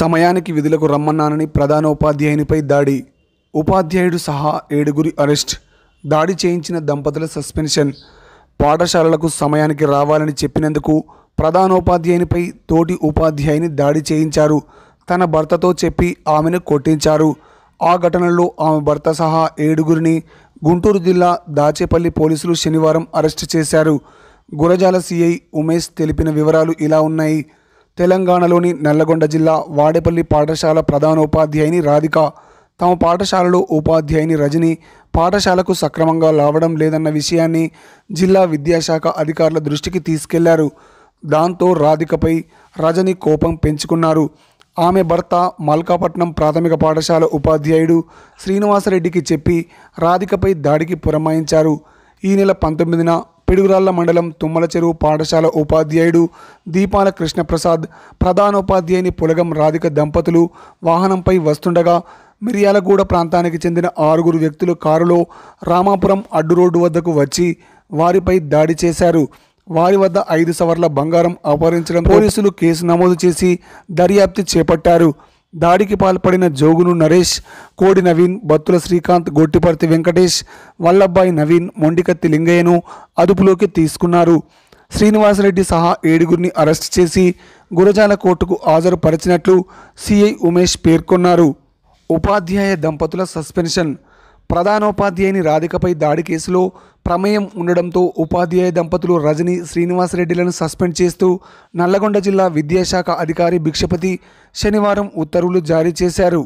సమయానికి విధులకు రమ్మన్నానని ప్రధానోపాధ్యాయునిపై దాడి ఉపాధ్యాయుడు సహా ఏడుగురి అరెస్ట్ దాడి చేయించిన దంపతుల సస్పెన్షన్ పాఠశాలలకు సమయానికి రావాలని చెప్పినందుకు ప్రధానోపాధ్యాయునిపై తోటి ఉపాధ్యాయుని దాడి చేయించారు తన భర్తతో చెప్పి ఆమెను కొట్టించారు ఆ ఘటనలో ఆమె భర్త సహా ఏడుగురిని గుంటూరు జిల్లా దాచేపల్లి పోలీసులు శనివారం అరెస్టు చేశారు గురజాల సిఐ ఉమేష్ తెలిపిన వివరాలు ఇలా ఉన్నాయి తెలంగాణలోని నల్లగొండ జిల్లా వాడేపల్లి పాఠశాల ప్రధానోపాధ్యాయుని రాధిక తమ పాఠశాలలో ఉపాధ్యాయుని రజని పాఠశాలకు సక్రమంగా రావడం లేదన్న విషయాన్ని జిల్లా విద్యాశాఖ అధికారుల దృష్టికి తీసుకెళ్లారు దాంతో రాధికపై రజని కోపం పెంచుకున్నారు ఆమె భర్త మల్కాపట్నం ప్రాథమిక పాఠశాల ఉపాధ్యాయుడు శ్రీనివాసరెడ్డికి చెప్పి రాధికపై దాడికి పురమాయించారు ఈ నెల పంతొమ్మిదిన పిడుగురాళ్ల మండలం తుమ్మల చెరువు పాఠశాల ఉపాధ్యాయుడు దీపాల కృష్ణప్రసాద్ ప్రధానోపాధ్యాయుని పులగం రాధిక దంపతులు వాహనంపై వస్తుండగా మిర్యాలగూడ ప్రాంతానికి చెందిన ఆరుగురు వ్యక్తులు కారులో రామాపురం అడ్డు రోడ్డు వద్దకు వచ్చి వారిపై దాడి చేశారు వారి వద్ద ఐదు సవర్ల బంగారం అపహరించడం పోలీసులు కేసు నమోదు చేసి దర్యాప్తు చేపట్టారు దాడికి పాల్పడిన జోగును నరేష్ కోడి నవీన్ బత్తుల శ్రీకాంత్ గొట్టిపర్తి వెంకటేష్ వల్లబ్బాయి నవీన్ మొండికత్తి లింగయ్యను అదుపులోకి తీసుకున్నారు శ్రీనివాసరెడ్డి సహా ఏడుగురిని అరెస్ట్ చేసి గురజాల కోర్టుకు హాజరుపరిచినట్లు సిఐ ఉమేష్ పేర్కొన్నారు ఉపాధ్యాయ దంపతుల సస్పెన్షన్ ప్రధానోపాధ్యాయుని రాధికపై దాడి కేసులో ప్రమేయం ఉండడంతో ఉపాధ్యాయ దంపతులు రజని శ్రీనివాసరెడ్డిలను సస్పెండ్ చేస్తూ నల్లగొండ జిల్లా విద్యాశాఖ అధికారి భిక్షపతి శనివారం ఉత్తర్వులు జారీ చేశారు